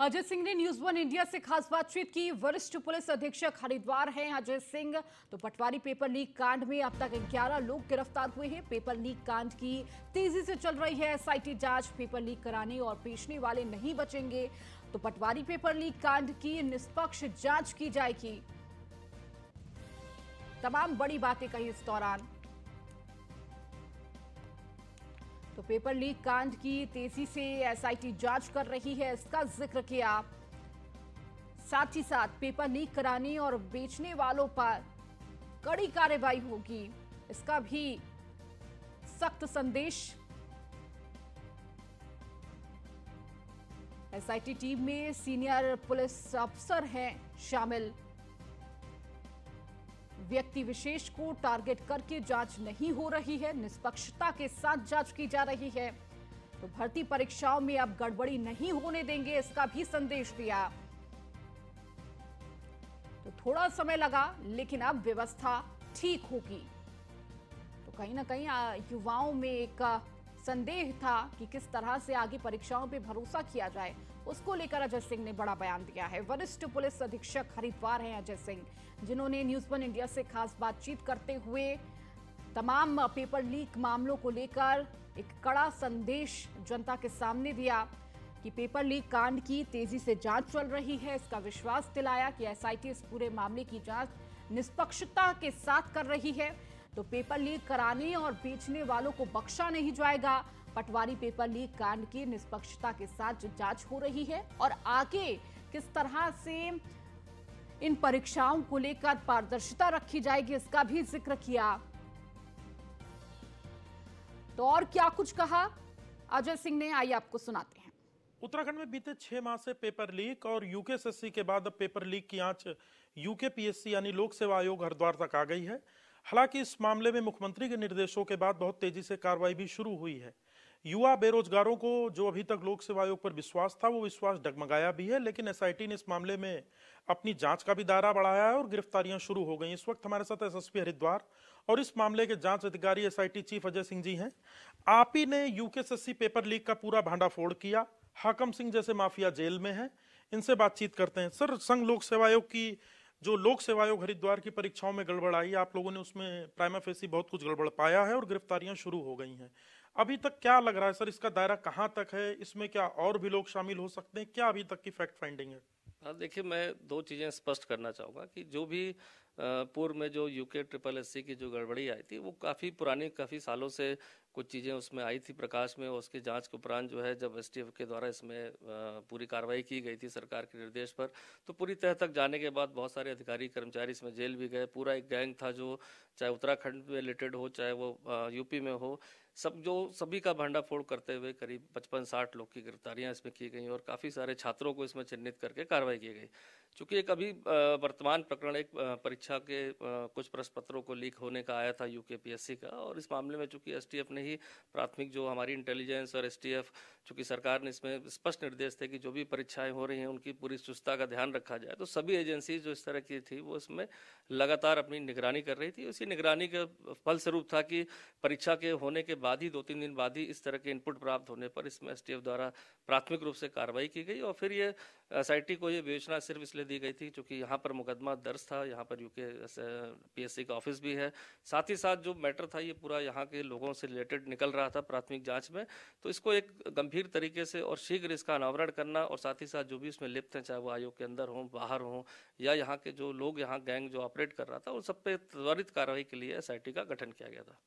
अजय सिंह ने news one India से खास बातचीत की वरिष्ठ पुलिस अधीक्षक हरिद्वार हैं अजय सिंह तो पटवारी पेपर लीक कांड में अब तक 11 लोग गिरफ्तार हुए हैं पेपर लीक कांड की तेजी से चल रही है एसआईटी जांच पेपर लीक कराने और पेशने वाले नहीं बचेंगे तो पटवारी पेपर लीक कांड की निष्पक्ष जांच की जाएगी तमाम बड़ी बातें कही इस दौरान तो पेपर लीक कांड की तेजी से एसआईटी जांच कर रही है इसका जिक्र किया साथ ही साथ पेपर लीक कराने और बेचने वालों पर कड़ी कार्रवाई होगी इसका भी सख्त संदेश एसआईटी टीम में सीनियर पुलिस अफसर हैं शामिल व्यक्ति विशेष को टारगेट करके जांच नहीं हो रही है निष्पक्षता के साथ जांच की जा रही है तो भर्ती परीक्षाओं में अब गड़बड़ी नहीं होने देंगे इसका भी संदेश दिया तो थोड़ा समय लगा लेकिन अब व्यवस्था ठीक होगी तो कहीं ना कहीं युवाओं में एक संदेह था कि किस तरह से आगे परीक्षाओं पर भरोसा किया जाए उसको लेकर अजय सिंह ने बड़ा बयान दिया है वरिष्ठ पुलिस अधीक्षक हरिद्वार हैं अजय सिंह जिन्होंने न्यूज वन इंडिया से खास बातचीत करते हुए तमाम पेपर लीक मामलों को लेकर एक कड़ा संदेश जनता के सामने दिया कि पेपर लीक कांड की तेजी से जांच चल रही है इसका विश्वास दिलाया कि एसआईटी इस पूरे मामले की जांच निष्पक्षता के साथ कर रही है तो पेपर लीक कराने और बेचने वालों को बख्शा नहीं जाएगा पटवारी पेपर लीक कांड की निष्पक्षता के साथ जांच हो रही है और आगे किस तरह से इन परीक्षाओं को लेकर पारदर्शिता रखी जाएगी इसका भी जिक्र किया तो और क्या कुछ कहा अजय सिंह ने आइए आपको सुनाते हैं उत्तराखंड में बीते छह माह से पेपर लीक और यूके के बाद अब पेपर लीक की आंच यूके पीएससी यानी लोक सेवा आयोग हरिद्वार तक आ गई है हालांकि इस मामले में मुख्यमंत्री के निर्देशों के बाद बहुत तेजी से कार्रवाई भी शुरू हुई है युवा बेरोजगारों को जो अभी तक लोक सेवा आयोग पर विश्वास था वो विश्वास डगमगाया भी है लेकिन एसआईटी ने इस मामले में अपनी जांच का भी दायरा बढ़ाया है और गिरफ्तारियां शुरू हो गई इस वक्त हमारे साथ एसएसपी हरिद्वार और इस मामले के जांच अधिकारी एसआईटी चीफ अजय सिंह जी हैं आप ही ने सी पेपर लीक का पूरा भांडाफोड़ किया हाकम सिंह जैसे माफिया जेल में है इनसे बातचीत करते हैं सर संघ लोक सेवा आयोग की जो लोक सेवा आयोग हरिद्वार की परीक्षाओं में गड़बड़ आई आप लोगों ने उसमें प्राइमा फेसी बहुत कुछ गड़बड़ पाया है और गिरफ्तारियां शुरू हो गई हैं अभी तक क्या लग रहा है सर इसका दायरा कहाँ तक है इसमें क्या और भी लोग शामिल हो सकते हैं क्या अभी तक की फैक्ट फाइंडिंग है हाँ देखिए मैं दो चीज़ें स्पष्ट करना चाहूँगा कि जो भी पूर्व में जो यूके ट्रिपल एस की जो गड़बड़ी आई थी वो काफ़ी पुरानी काफ़ी सालों से कुछ चीज़ें उसमें आई थी प्रकाश में और उसकी जांच के उपरांत जो है जब एस के द्वारा इसमें पूरी कार्रवाई की गई थी सरकार के निर्देश पर तो पूरी तह तक जाने के बाद बहुत सारे अधिकारी कर्मचारी इसमें जेल भी गए पूरा एक गैंग था जो चाहे उत्तराखंड में रिलेटेड हो चाहे वो यूपी में हो सब जो सभी का भंडाफोड़ करते हुए करीब पचपन साठ लोग की गिरफ्तारियां इसमें की गई और काफ़ी सारे छात्रों को इसमें चिन्हित करके कार्रवाई की गई चूंकि एक अभी वर्तमान प्रकरण एक परीक्षा के कुछ प्रश्न पत्रों को लीक होने का आया था यूकेपीएससी का और इस मामले में चूंकि एस ने ही प्राथमिक जो हमारी इंटेलिजेंस और एस टी चूंकि सरकार ने इसमें स्पष्ट निर्देश थे कि जो भी परीक्षाएं हो रही हैं उनकी पूरी सुस्ता का ध्यान रखा जाए तो सभी एजेंसी जो इस तरह की थी वो इसमें लगातार अपनी निगरानी कर रही थी उसी निगरानी के फलस्वरूप था कि परीक्षा के होने के बाद ही दो तीन दिन बाद ही इस तरह के इनपुट प्राप्त होने पर इसमें एस द्वारा प्राथमिक रूप से कार्रवाई की गई और फिर ये एसआईटी को ये विवेचना सिर्फ इसलिए दी गई थी क्योंकि यहाँ पर मुकदमा दर्ज था यहाँ पर यूके पीएससी का ऑफिस भी है साथ ही साथ जो मैटर था ये पूरा यहाँ के लोगों से रिलेटेड निकल रहा था प्राथमिक जाँच में तो इसको एक गंभीर तरीके से और शीघ्र इसका अनावरण करना और साथ ही साथ जो भी इसमें लिप्त हैं चाहे वो आयोग के अंदर हों बाहर हों या यहाँ के जो लोग यहाँ गैंग जो ऑपरेट कर रहा था उन सब पे त्वरित कार्रवाई के लिए एस का गठन किया गया था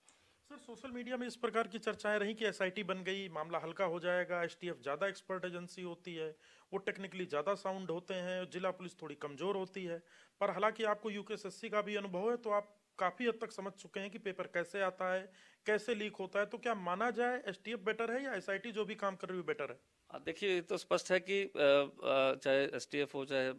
सर सोशल मीडिया में इस प्रकार की चर्चाएं रही कि एसआईटी बन गई मामला हल्का हो जाएगा एसटीएफ ज़्यादा एक्सपर्ट एजेंसी होती है वो टेक्निकली ज़्यादा साउंड होते हैं जिला पुलिस थोड़ी कमज़ोर होती है पर हालांकि आपको यूकेएसएससी का भी अनुभव है तो आप काफ़ी हद तक समझ चुके हैं कि पेपर कैसे आता है कैसे लीक होता है तो क्या माना जाए एस बेटर है या एस जो भी काम कर रही है बेटर है देखिए तो स्पष्ट है कि चाहे एसटीएफ हो चाहे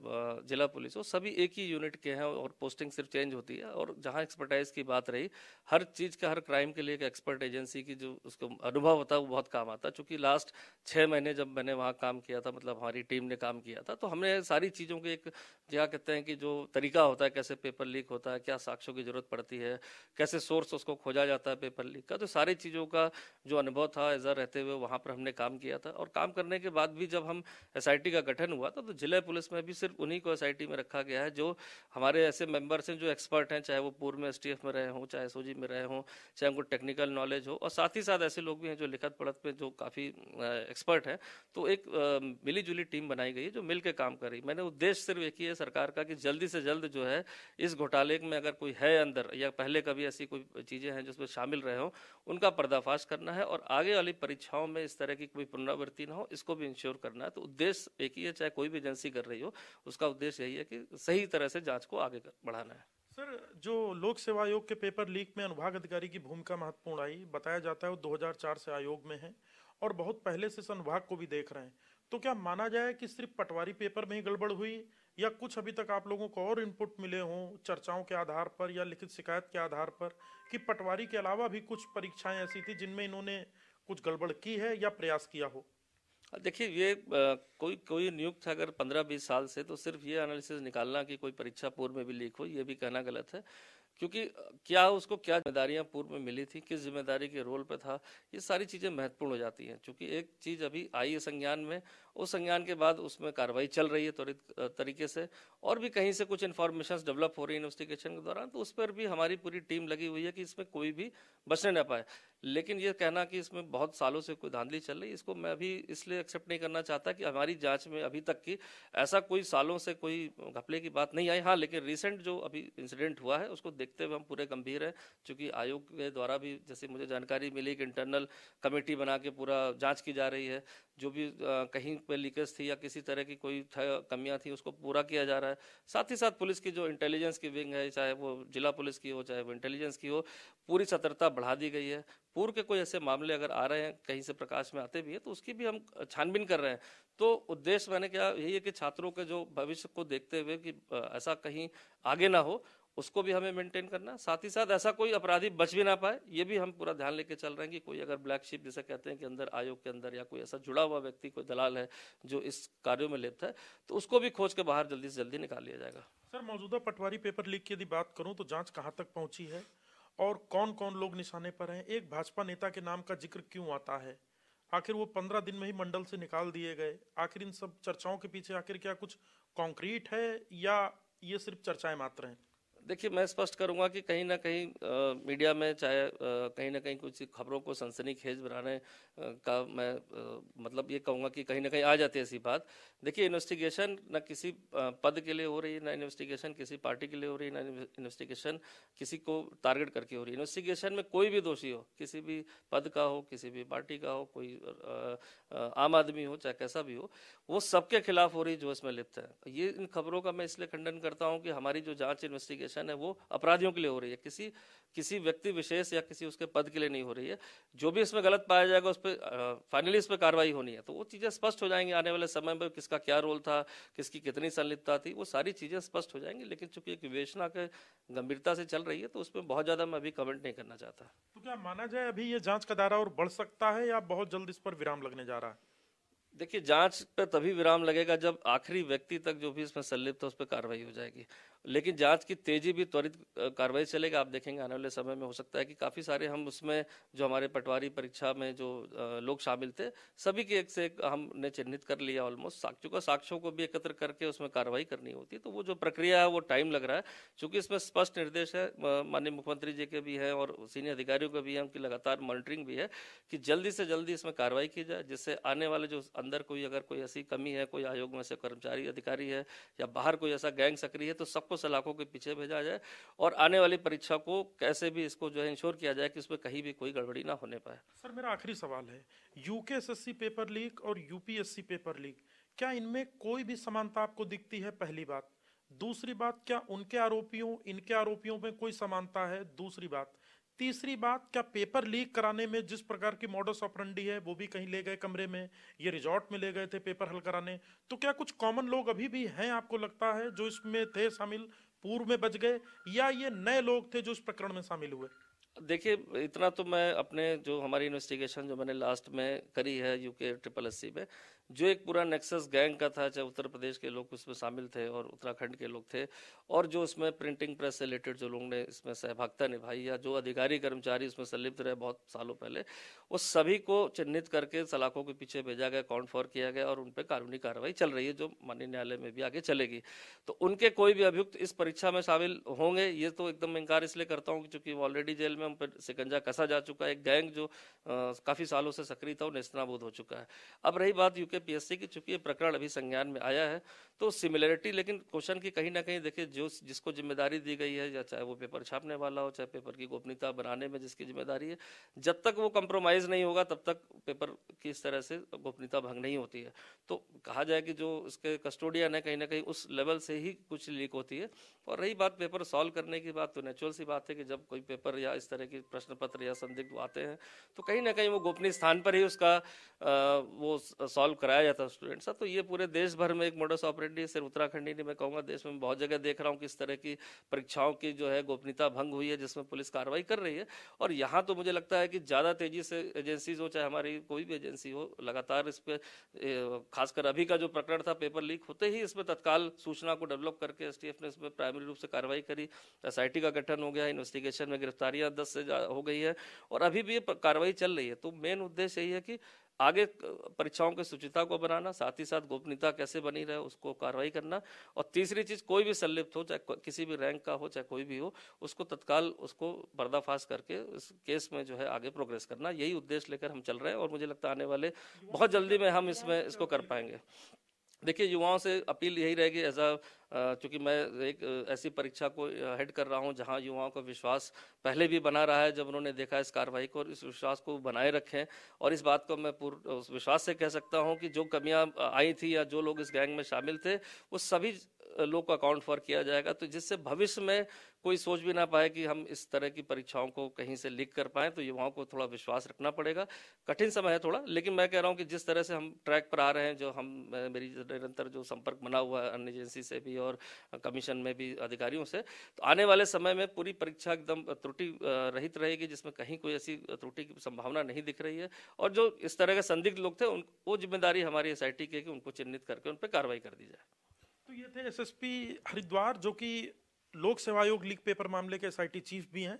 जिला पुलिस हो सभी एक ही यूनिट के हैं और पोस्टिंग सिर्फ चेंज होती है और जहां एक्सपर्टाइज की बात रही हर चीज़ का हर क्राइम के लिए एक एक्सपर्ट एजेंसी की जो उसको अनुभव होता है वो बहुत काम आता है चूँकि लास्ट छः महीने जब मैंने वहाँ काम किया था मतलब हमारी टीम ने काम किया था तो हमने सारी चीज़ों के एक क्या कहते हैं कि जो तरीका होता है कैसे पेपर लीक होता है क्या साक्ष्यों की जरूरत पड़ती है कैसे सोर्स उसको खोजा जाता है पेपर लीक का तो सारी चीज़ों का जो अनुभव था एज रहते हुए वहाँ पर हमने काम किया था और काम करने करने के बाद भी जब हम एस का गठन हुआ था तो जिला पुलिस में भी सिर्फ उन्हीं को एसआईटी में रखा गया है जो हमारे ऐसे मेंबर्स हैं जो एक्सपर्ट हैं चाहे वो पूर्व में एस में रहे हों चाहे एसओजी में रहे हों चाहे उनको टेक्निकल नॉलेज हो और साथ ही साथ ऐसे लोग भी हैं जो लिखत पढ़त में जो काफ़ी एक्सपर्ट हैं तो एक मिली जुली टीम बनाई गई है जो मिल काम कर रही मैंने उद्देश्य सिर्फ एक ही है सरकार का कि जल्दी से जल्द जो है इस घोटाले में अगर कोई है अंदर या पहले कभी ऐसी कोई चीज़ें हैं जिसमें शामिल रहे हों उनका पर्दाफाश करना है और आगे वाली परीक्षाओं में इस तरह की कोई पुनरावृत्ति ना हो इसको भी इंश्योर करना है तो उद्देश्य एक ही है चाहे कोई भी एजेंसी कर रही हो उसका उद्देश्य यही है कि सही तरह से जांच को आगे बढ़ाना है सर जो लोक सेवा आयोग के पेपर लीक में अनुभाग अधिकारी की भूमिका महत्वपूर्ण आई बताया जाता है वो 2004 से आयोग में है और बहुत पहले से इस अनुभाग को भी देख रहे हैं तो क्या माना जाए कि सिर्फ पटवारी पेपर में ही गड़बड़ हुई या कुछ अभी तक आप लोगों को और इनपुट मिले हों चर्चाओं के आधार पर या लिखित शिकायत के आधार पर कि पटवारी के अलावा भी कुछ परीक्षाएं ऐसी थी जिनमें इन्होंने कुछ गड़बड़ की है या प्रयास किया हो देखिए ये आ, कोई कोई नियुक्त है अगर पंद्रह बीस साल से तो सिर्फ ये एनालिसिस निकालना कि कोई परीक्षा पूर्व में भी लीक हो ये भी कहना गलत है क्योंकि क्या उसको क्या जिम्मेदारियां पूर्व में मिली थी किस जिम्मेदारी के रोल पे था ये सारी चीज़ें महत्वपूर्ण हो जाती हैं क्योंकि एक चीज़ अभी आई है संज्ञान में उस संज्ञान के बाद उसमें कार्रवाई चल रही है त्वरित तरीके से और भी कहीं से कुछ इन्फॉर्मेशन डेवलप हो रही है इन्वेस्टिगेशन के दौरान तो उस पर भी हमारी पूरी टीम लगी हुई है कि इसमें कोई भी बचने ना पाए लेकिन ये कहना कि इसमें बहुत सालों से कोई धांधली चल रही है इसको मैं अभी इसलिए एक्सेप्ट नहीं करना चाहता कि हमारी जाँच में अभी तक की ऐसा कोई सालों से कोई घपले की बात नहीं आई हाँ लेकिन रिसेंट जो अभी इंसिडेंट हुआ है उसको देखते हुए हम पूरे गंभीर हैं चूँकि आयोग के द्वारा भी जैसे मुझे जानकारी मिली कि इंटरनल कमेटी बना के पूरा जाँच की जा रही है जो भी कहीं पे लीकेज थी या किसी तरह की कोई कमियां थी उसको पूरा किया जा रहा है साथ ही साथ पुलिस की जो इंटेलिजेंस की विंग है चाहे वो जिला पुलिस की हो चाहे वो इंटेलिजेंस की हो पूरी सतर्कता बढ़ा दी गई है पूर्व के कोई ऐसे मामले अगर आ रहे हैं कहीं से प्रकाश में आते भी है तो उसकी भी हम छानबीन कर रहे हैं तो उद्देश्य मैंने क्या यही है कि छात्रों के जो भविष्य को देखते हुए कि ऐसा कहीं आगे ना हो उसको भी हमें मेंटेन करना साथ ही साथ ऐसा कोई अपराधी बच भी ना पाए ये भी हम पूरा ध्यान लेके चल रहे हैं कि कोई अगर ब्लैक शिप जैसे कहते हैं कि अंदर आयोग के अंदर या कोई ऐसा जुड़ा हुआ व्यक्ति कोई दलाल है जो इस कार्यों में लेता है तो उसको भी खोज के बाहर जल्दी से जल्दी निकाल लिया जाएगा सर मौजूदा पटवारी पेपर लीक की यदि बात करूँ तो जाँच कहाँ तक पहुँची है और कौन कौन लोग निशाने पर हैं एक भाजपा नेता के नाम का जिक्र क्यों आता है आखिर वो पंद्रह दिन में ही मंडल से निकाल दिए गए आखिर इन सब चर्चाओं के पीछे आखिर क्या कुछ कॉन्क्रीट है या ये सिर्फ चर्चाएं मात्र हैं देखिए मैं स्पष्ट करूंगा कि कहीं ना कहीं आ, मीडिया में चाहे कहीं ना कहीं कुछ खबरों को सनसनी खेज बनाने का मैं आ, मतलब ये कहूँगा कि कहीं ना कहीं आ जाती है ऐसी बात देखिए इन्वेस्टिगेशन ना किसी पद के लिए हो रही है ना इन्वेस्टिगेशन किसी पार्टी के लिए हो रही है ना इन्वेस्टिगेशन किसी को टारगेट करके हो रही है इन्वेस्टिगेशन में कोई भी दोषी हो किसी भी पद का हो किसी भी पार्टी का हो कोई आम आदमी हो चाहे कैसा भी हो वो सबके खिलाफ हो रही जो इसमें लिप्त है ये इन खबरों का मैं इसलिए खंडन करता हूँ कि हमारी जो जाँच इन्वेस्टिगेशन डिस्क्रिमिनेशन है वो अपराधियों के लिए हो रही है किसी किसी व्यक्ति विशेष या किसी उसके पद के लिए नहीं हो रही है जो भी इसमें गलत पाया जाएगा उस पर फाइनली इस पर कार्रवाई होनी है तो वो चीज़ें स्पष्ट हो जाएंगी आने वाले समय में किसका क्या रोल था किसकी कितनी संलिप्तता थी वो सारी चीज़ें स्पष्ट हो जाएंगी लेकिन चूंकि एक विवेचना के गंभीरता से चल रही है तो उसमें बहुत ज़्यादा मैं अभी कमेंट नहीं करना चाहता तो क्या माना जाए अभी ये जाँच का दायरा और बढ़ सकता है या बहुत जल्द इस पर विराम लगने जा रहा है देखिए जांच पे तभी विराम लगेगा जब आखिरी व्यक्ति तक जो भी इसमें संलिप्त है उस पर कार्रवाई हो जाएगी लेकिन जांच की तेजी भी त्वरित कार्रवाई चलेगा आप देखेंगे आने वाले समय में हो सकता है कि काफ़ी सारे हम उसमें जो हमारे पटवारी परीक्षा में जो लोग शामिल थे सभी के एक से एक हमने चिन्हित कर लिया ऑलमोस्ट साक्ष्यों का साक्ष्यों को भी एकत्र करके उसमें कार्रवाई करनी होती है तो वो जो प्रक्रिया है वो टाइम लग रहा है चूंकि इसमें स्पष्ट निर्देश है माननीय मुख्यमंत्री जी के भी हैं और सीनियर अधिकारियों के भी हैं उनकी लगातार मॉनिटरिंग भी है कि जल्दी से जल्दी इसमें कार्रवाई की जाए जिससे आने वाले जो अंदर कोई अगर कोई ऐसी कमी है कोई आयोग में से कर्मचारी अधिकारी है या बाहर कोई ऐसा गैंग सक्रिय है तो सबको को सलाखों के पीछे भेजा जाए और आने वाली परीक्षा को कैसे भी इसको जो है इंश्योर किया जाए कि इसमें कहीं भी कोई गड़बड़ी ना होने पाए सर मेरा आखिरी सवाल है यूके पेपर लीक और यूपीएससी पेपर लीक क्या इनमें कोई भी समानता आपको दिखती है पहली बात दूसरी बात क्या उनके आरोपियों इनके आरोपियों में कोई समानता है दूसरी बात तीसरी बात क्या पेपर लीक कराने में जिस प्रकार की मॉडस ऑपरेंडी है वो भी कहीं ले गए कमरे में ये रिजॉर्ट में ले गए थे पेपर हल कराने तो क्या कुछ कॉमन लोग अभी भी हैं आपको लगता है जो इसमें थे शामिल पूर्व में बच गए या ये नए लोग थे जो इस प्रकरण में शामिल हुए देखिए इतना तो मैं अपने जो हमारी इन्वेस्टिगेशन जो मैंने लास्ट में करी है यूके ट्रिपल एस में जो एक पूरा नेक्सस गैंग का था चाहे उत्तर प्रदेश के लोग उसमें शामिल थे और उत्तराखंड के लोग थे और जो उसमें प्रिंटिंग प्रेस से रिलेटेड जो लोग ने इसमें सहभागिता निभाई या जो अधिकारी कर्मचारी उसमें संलिप्त रहे बहुत सालों पहले उस सभी को चिन्हित करके सलाखों के पीछे भेजा गया काउंट फॉर किया गया और उन पर कानूनी कार्रवाई चल रही है जो माननीय न्यायालय में भी आगे चलेगी तो उनके कोई भी अभियुक्त इस परीक्षा में शामिल होंगे ये तो एकदम इंकार इसलिए करता हूँ चूंकि ऑलरेडी जेल में उन पर शिकंजा कसा जा चुका है एक गैंग जो काफ़ी सालों से सक्रिय था वो नेस्तनाबूद हो चुका है अब रही बात यूके के पीएससी की चूंकि ये प्रकरण अभी संज्ञान में आया है तो सिमिलरिटी लेकिन क्वेश्चन की कहीं ना कहीं देखिए जो जिसको जिम्मेदारी दी गई है या चाहे वो पेपर छापने वाला हो चाहे पेपर की गोपनीयता बनाने में जिसकी जिम्मेदारी है जब तक वो कंप्रोमाइज़ नहीं होगा तब तक पेपर की इस तरह से गोपनीयता भंग नहीं होती है तो कहा जाए कि जो उसके कस्टोडियन है कहीं ना कहीं उस लेवल से ही कुछ लीक होती है और रही बात पेपर सॉल्व करने की बात तो नेचुरल सी बात है कि जब कोई पेपर या इस तरह के प्रश्न पत्र या संदिग्ध आते हैं तो कहीं ना कहीं वो गोपनीय स्थान पर ही उसका वो सॉल्व कराया जाता है स्टूडेंट्स तो ये पूरे देश भर में एक मोडस ऑपरेट इंपॉर्टेंट सिर्फ उत्तराखंड ही नहीं मैं कहूँगा देश में बहुत जगह देख रहा हूँ किस तरह की परीक्षाओं की जो है गोपनीयता भंग हुई है जिसमें पुलिस कार्रवाई कर रही है और यहाँ तो मुझे लगता है कि ज़्यादा तेजी से एजेंसीज हो चाहे हमारी कोई भी एजेंसी हो लगातार इस पर खासकर अभी का जो प्रकरण था पेपर लीक होते ही इसमें तत्काल सूचना को डेवलप करके एस ने इसमें प्राइमरी रूप से कार्रवाई करी एस का गठन हो गया इन्वेस्टिगेशन में गिरफ्तारियाँ दस से हो गई है और अभी भी कार्रवाई चल रही है तो मेन उद्देश्य यही है कि आगे परीक्षाओं की सुचिता को बनाना साथ ही साथ गोपनीयता कैसे बनी रहे उसको कार्रवाई करना और तीसरी चीज कोई भी संलिप्त हो चाहे किसी भी रैंक का हो चाहे कोई भी हो उसको तत्काल उसको पर्दाफाश करके इस केस में जो है आगे प्रोग्रेस करना यही उद्देश्य लेकर हम चल रहे हैं और मुझे लगता है आने वाले बहुत जल्दी में हम इसमें इसको कर पाएंगे देखिए युवाओं से अपील यही रहेगी एज अ चूँकि मैं एक ऐसी परीक्षा को हेड कर रहा हूँ जहाँ युवाओं का विश्वास पहले भी बना रहा है जब उन्होंने देखा इस कार्रवाई को और इस विश्वास को बनाए रखें और इस बात को मैं पूर्ण उस विश्वास से कह सकता हूँ कि जो कमियाँ आई थी या जो लोग इस गैंग में शामिल थे वो सभी लोग को अकाउंट फॉर किया जाएगा तो जिससे भविष्य में कोई सोच भी ना पाए कि हम इस तरह की परीक्षाओं को कहीं से लीक कर पाएँ तो युवाओं को थोड़ा विश्वास रखना पड़ेगा कठिन समय है थोड़ा लेकिन मैं कह रहा हूँ कि जिस तरह से हम ट्रैक पर आ रहे हैं जो हम मेरी निरंतर जो संपर्क बना हुआ है अन्य एजेंसी से भी और कमीशन में भी अधिकारियों से तो आने वाले समय में पूरी परीक्षा एकदम त्रुटि रहित रहेगी जिसमें कहीं कोई ऐसी त्रुटि की संभावना नहीं दिख रही है और जो इस तरह के संदिग्ध लोग थे उन वो जिम्मेदारी हमारी एस के कि उनको चिन्हित करके उन पर कार्रवाई कर दी जाए थे एसएसपी हरिद्वार जो कि लोक सेवा आयोग लीक पेपर मामले के एसआईटी चीफ भी हैं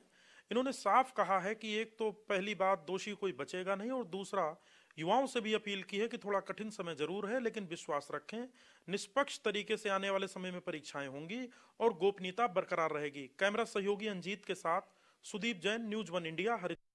इन्होंने साफ कहा है कि एक तो पहली बात दोषी कोई बचेगा नहीं और दूसरा युवाओं से भी अपील की है कि थोड़ा कठिन समय जरूर है लेकिन विश्वास रखें निष्पक्ष तरीके से आने वाले समय में परीक्षाएं होंगी और गोपनीयता बरकरार रहेगी कैमरा सहयोगी अंजीत के साथ Sudeep Jain news one India Haridwar